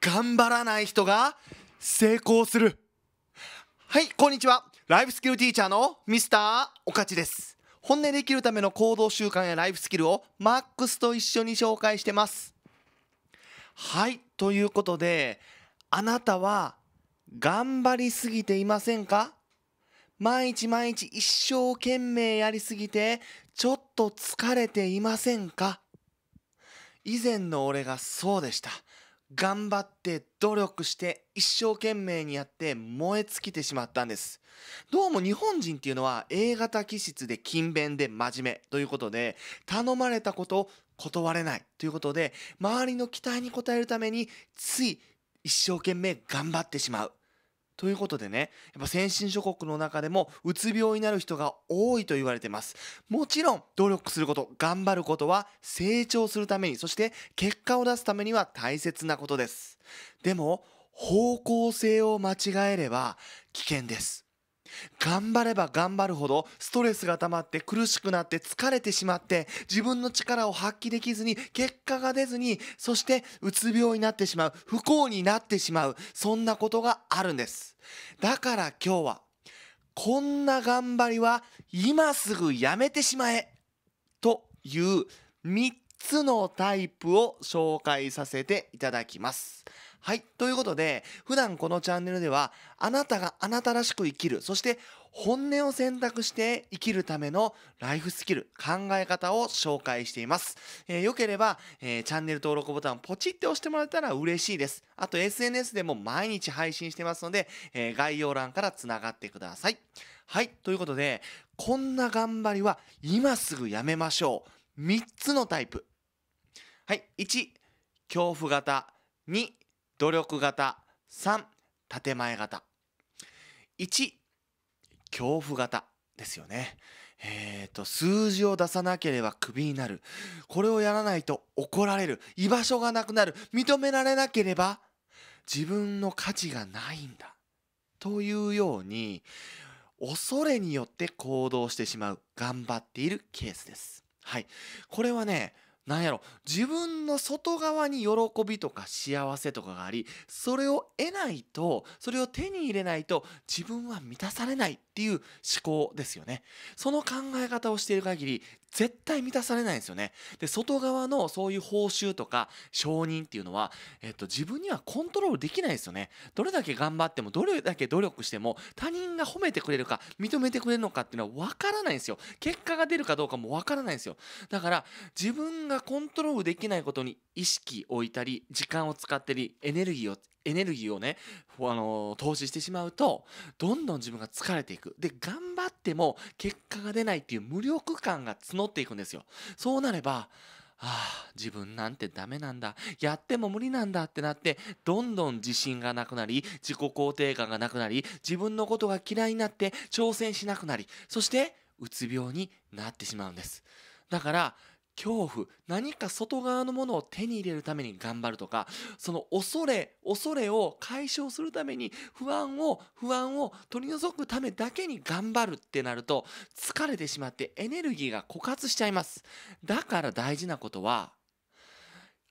頑張らない人が成功するはいこんにちはライフスキルティーチャーのミスターおかちです本音で生きるための行動習慣やライフスキルをマックスと一緒に紹介してますはいということであなたは頑張りすぎていませんか毎日毎日一生懸命やりすぎてちょっと疲れていませんか以前の俺がそうでした頑張って努力して一生懸命にやって燃え尽きてしまったんですどうも日本人っていうのは A 型気質で勤勉で真面目ということで頼まれたことを断れないということで周りの期待に応えるためについ一生懸命頑張ってしまうということでね、やっぱ先進諸国の中でもうつ病になる人が多いと言われてます。もちろん努力すること、頑張ることは成長するために、そして結果を出すためには大切なことです。でも、方向性を間違えれば危険です。頑張れば頑張るほどストレスが溜まって苦しくなって疲れてしまって自分の力を発揮できずに結果が出ずにそしてうつ病になってしまう不幸になってしまうそんなことがあるんですだから今日はこんな頑張りは今すぐやめてしまえという3つのタイプを紹介させていただきます。はい。ということで、普段このチャンネルでは、あなたがあなたらしく生きる、そして本音を選択して生きるためのライフスキル、考え方を紹介しています。えー、よければ、えー、チャンネル登録ボタンポチって押してもらえたら嬉しいです。あと SNS でも毎日配信してますので、えー、概要欄からつながってください。はい。ということで、こんな頑張りは今すぐやめましょう。3つのタイプ。はい。1、恐怖型。2、努力型3建前型1恐怖型ですよねえーと数字を出さなければクビになるこれをやらないと怒られる居場所がなくなる認められなければ自分の価値がないんだというように恐れによって行動してしまう頑張っているケースです。はい、これはねなんやろ自分の外側に喜びとか幸せとかがありそれを得ないとそれを手に入れないと自分は満たされないっていう思考ですよねその考え方をしている限り絶対満たされないんですよね。で、外側のそういう報酬とか承認っていうのは、えっと、自分にはコントロールできないですよね。どれだけ頑張っても、どれだけ努力しても、他人が褒めてくれるか、認めてくれるのかっていうのは分からないんですよ。結果が出るかどうかも分からないんですよ。だから、自分がコントロールできないことに意識を置いたり、時間を使ったり、エネルギーをエネルギーをね、あのー、投資してしまうとどんどん自分が疲れていくで頑張っても結果が出ないっていう無力感が募っていくんですよそうなればああ自分なんてダメなんだやっても無理なんだってなってどんどん自信がなくなり自己肯定感がなくなり自分のことが嫌いになって挑戦しなくなりそしてうつ病になってしまうんですだから恐怖何か外側のものを手に入れるために頑張るとかその恐れ恐れを解消するために不安を不安を取り除くためだけに頑張るってなると疲れてしまってエネルギーが枯渇しちゃいますだから大事なことは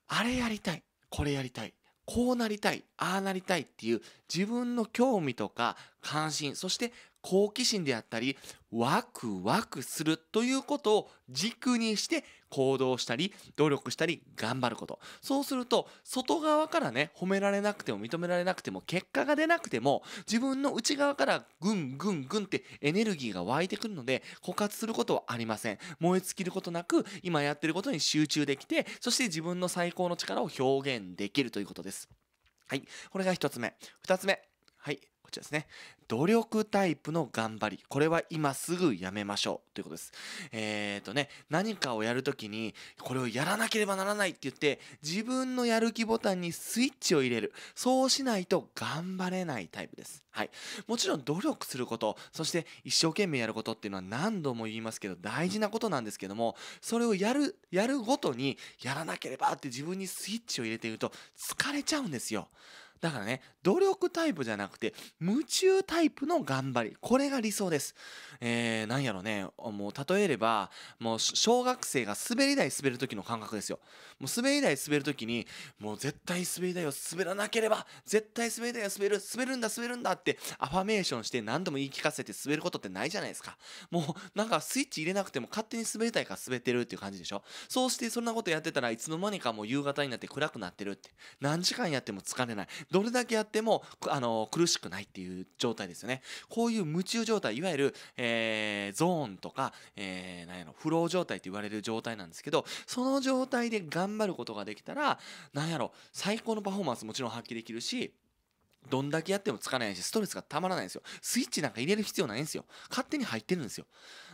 あれやりたいこれやりたいこうなりたいああなりたいっていう自分の興味とか関心そして好奇心であったりワクワクするということを軸にして行動したり努力したり頑張ることそうすると外側からね褒められなくても認められなくても結果が出なくても自分の内側からぐんぐんぐんってエネルギーが湧いてくるので枯渇することはありません燃え尽きることなく今やってることに集中できてそして自分の最高の力を表現できるということですはいこれが一つ目二つ目はいチですね。努力タイプの頑張り。これは今すぐやめましょう。ということです。えっ、ー、とね、何かをやるときに、これをやらなければならないって言って、自分のやる気ボタンにスイッチを入れる。そうしないと頑張れないタイプです。はい。もちろん努力すること、そして一生懸命やることっていうのは何度も言いますけど、大事なことなんですけども、それをやる、やるごとに、やらなければって自分にスイッチを入れていると、疲れちゃうんですよ。だからね、努力タイプじゃなくて、夢中タイプの頑張り。これが理想です。えー、なんやろね、もう例えれば、もう小学生が滑り台滑る時の感覚ですよ。もう滑り台滑る時に、もう絶対滑り台を滑らなければ、絶対滑り台を滑る、滑るんだ、滑るんだってアファメーションして何度も言い聞かせて滑ることってないじゃないですか。もうなんかスイッチ入れなくても勝手に滑り台から滑ってるっていう感じでしょ。そうしてそんなことやってたらいつの間にかもう夕方になって暗くなってるって。何時間やっても疲れない。どれだけやってもあの苦しくないっていう状態ですよねこういう夢中状態いわゆる、えー、ゾーンとか、えー、何やろフロー状態って言われる状態なんですけどその状態で頑張ることができたら何やろ最高のパフォーマンスもちろん発揮できるしどんだけやってもつかないし、ストレスがたまらないんですよ。スイッチなんか入れる必要ないんですよ。勝手に入ってるんですよ。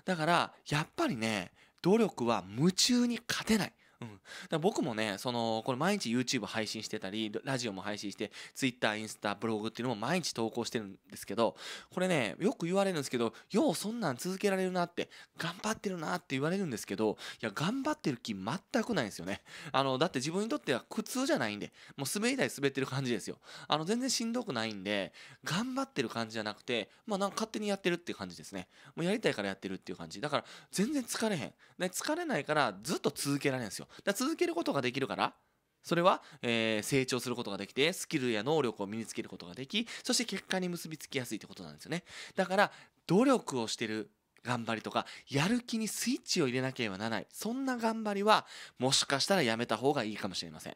だから、やっぱりね、努力は夢中に勝てない。うん、だ僕もねそのこれ毎日 YouTube 配信してたりラジオも配信して Twitter インスタブログっていうのも毎日投稿してるんですけどこれねよく言われるんですけどようそんなん続けられるなって頑張ってるなって言われるんですけどいや頑張ってる気全くないんですよねあのだって自分にとっては苦痛じゃないんでもう滑り台滑ってる感じですよあの全然しんどくないんで頑張ってる感じじゃなくてまあなんか勝手にやってるっていう感じですねもうやりたいからやってるっていう感じだから全然疲れへん疲れないからずっと続けられるんですよだ続けることができるからそれは、えー、成長することができてスキルや能力を身につけることができそして結果に結びつきやすいってことなんですよねだから努力をしてる頑張りとかやる気にスイッチを入れなければならないそんな頑張りはもしかしたらやめた方がいいかもしれません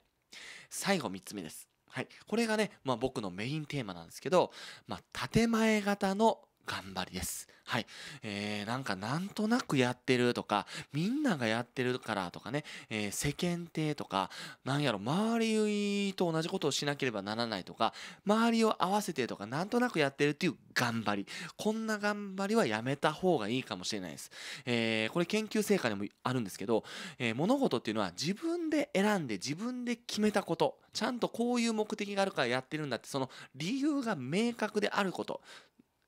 最後3つ目ですはい、これがね、まあ、僕のメインテーマなんですけど、まあ、建前型の頑張りです。はい。えー、なんかなんとなくやってるとか、みんながやってるからとかね、えー、世間体とか、なんやろ、周りと同じことをしなければならないとか、周りを合わせてとか、なんとなくやってるっていう頑張り。こんな頑張りはやめた方がいいかもしれないです。えー、これ研究成果でもあるんですけど、えー、物事っていうのは自分で選んで自分で決めたこと、ちゃんとこういう目的があるからやってるんだって、その理由が明確であること、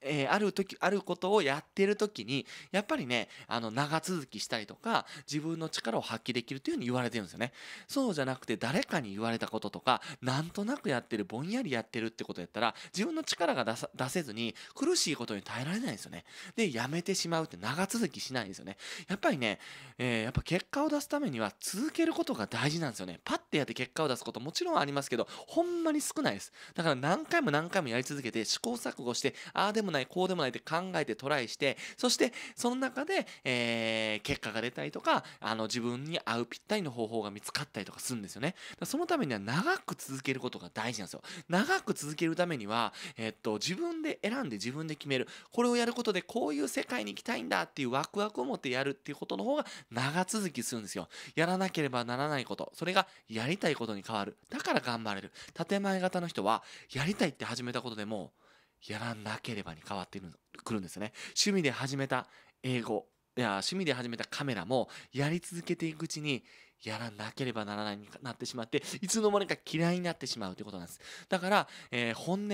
えー、ある時、あることをやってる時に、やっぱりね、あの、長続きしたりとか、自分の力を発揮できるというふうに言われてるんですよね。そうじゃなくて、誰かに言われたこととか、なんとなくやってる、ぼんやりやってるってことやったら、自分の力が出せずに、苦しいことに耐えられないんですよね。で、やめてしまうって長続きしないんですよね。やっぱりね、えー、やっぱ結果を出すためには、続けることが大事なんですよね。パッてやって結果を出すこと、もちろんありますけど、ほんまに少ないです。だから何回も何回もやり続けて、試行錯誤して、ああでももないこうでもないって考えてトライしてそしてその中で、えー、結果が出たりとかあの自分に合うぴったりの方法が見つかったりとかするんですよねそのためには長く続けることが大事なんですよ長く続けるためには、えー、っと自分で選んで自分で決めるこれをやることでこういう世界に行きたいんだっていうワクワクを持ってやるっていうことの方が長続きするんですよやらなければならないことそれがやりたいことに変わるだから頑張れる建前型の人はやりたいって始めたことでもうやらなければに変わってくるんですよね。趣味で始めた英語、いや、趣味で始めたカメラも、やり続けていくうちに、やらなければならないになってしまって、いつの間にか嫌いになってしまうということなんです。だから、えー、本音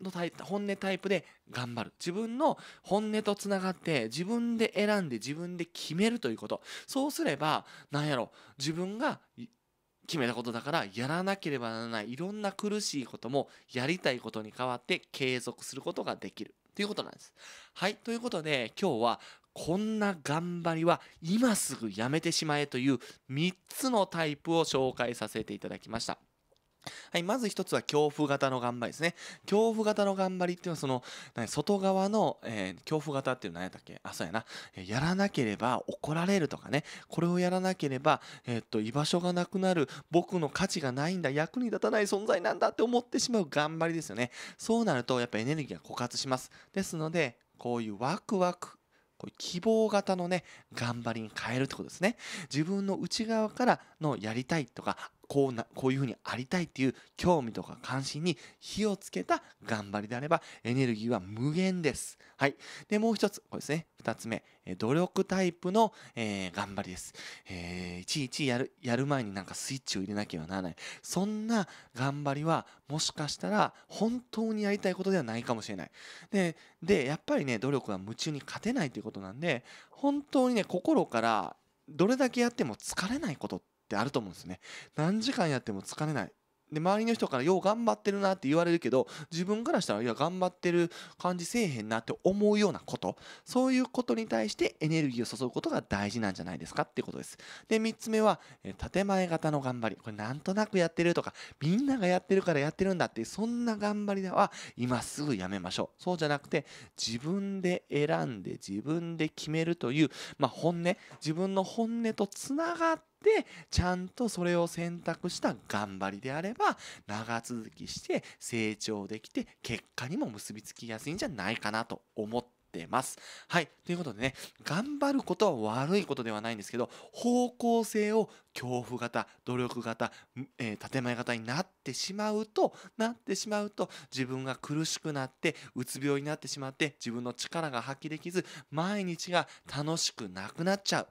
のタイプ、本音タイプで頑張る。自分の本音とつながって、自分で選んで自分で決めるということ。そうすれば、なんやろ、自分が決めたことだからやらなければならないいろんな苦しいこともやりたいことに変わって継続することができるということなんです。はい。ということで今日はこんな頑張りは今すぐやめてしまえという3つのタイプを紹介させていただきました。はい、まず一つは恐怖型の頑張りですね。恐怖型の頑張りっていうのは、その、外側の、えー、恐怖型っていうのは何やったっけあ、そうやな。やらなければ怒られるとかね。これをやらなければ、えー、っと、居場所がなくなる、僕の価値がないんだ、役に立たない存在なんだって思ってしまう頑張りですよね。そうなると、やっぱエネルギーが枯渇します。ですので、こういうワクワク希望型のね、頑張りに変えるってことですね。自分の内側からのやりたいとか、こうなこういうふうにありたいっていう興味とか関心に火をつけた頑張りであればエネルギーは無限です。はい、でもう一つこれですね2つ目努力タイプの、えー、頑張りです、えー、いちいちやるやる前になんかスイッチを入れなきゃならないそんな頑張りはもしかしたら本当にやりたいことではないかもしれないででやっぱりね努力は夢中に勝てないということなんで本当にね心からどれだけやっても疲れないことってあると思うんですね。何時間やっても疲れない。で、周りの人からよう頑張ってるなって言われるけど、自分からしたら、いや、頑張ってる感じせえへんなって思うようなこと、そういうことに対してエネルギーを注ぐことが大事なんじゃないですかってことです。で、3つ目は、え建前型の頑張り。これなんとなくやってるとか、みんながやってるからやってるんだってそんな頑張りでは、今すぐやめましょう。そうじゃなくて、自分で選んで、自分で決めるという、まあ、本音、自分の本音とつながって、でちゃんとそれを選択した頑張りであれば長続きして成長できて結果にも結びつきやすいんじゃないかなと思ってます。はい。ということでね、頑張ることは悪いことではないんですけど、方向性を恐怖型、努力型、えー、建前型になってしまうと、なってしまうと、自分が苦しくなって、うつ病になってしまって、自分の力が発揮できず、毎日が楽しくなくなっちゃう。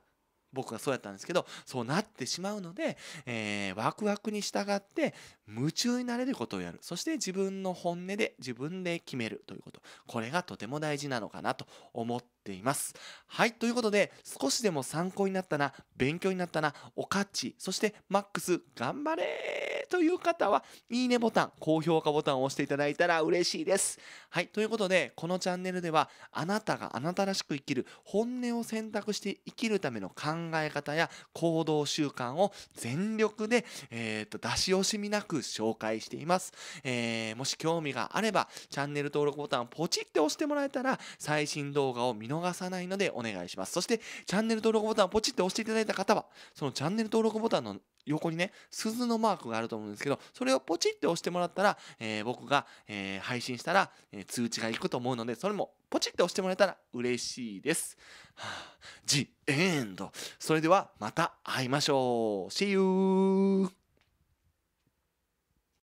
僕がそうやったんですけどそうなってしまうので、えー、ワクワクに従って夢中になれることをやるそして自分の本音で自分で決めるということこれがとても大事なのかなと思っていますはいということで少しでも参考になったな勉強になったなおかちそしてマックス頑張れという方はいいねボタン高評価ボタンを押していただいたら嬉しいですはいということでこのチャンネルではあなたがあなたらしく生きる本音を選択して生きるための考え方や行動習慣を全力で、えーと、と出し惜しみなく紹介しています、えー、もし興味があればチャンネル登録ボタンをポチって押してもらえたら最新動画を見逃さないのでお願いしますそしてチャンネル登録ボタンをポチって押していただいた方はそのチャンネル登録ボタンの横にね、鈴のマークがあると思うんですけど、それをポチって押してもらったら、えー、僕が、えー、配信したら、えー、通知が行くと思うので、それもポチって押してもらえたら嬉しいです。ジエンド。それではまた会いましょう。See you!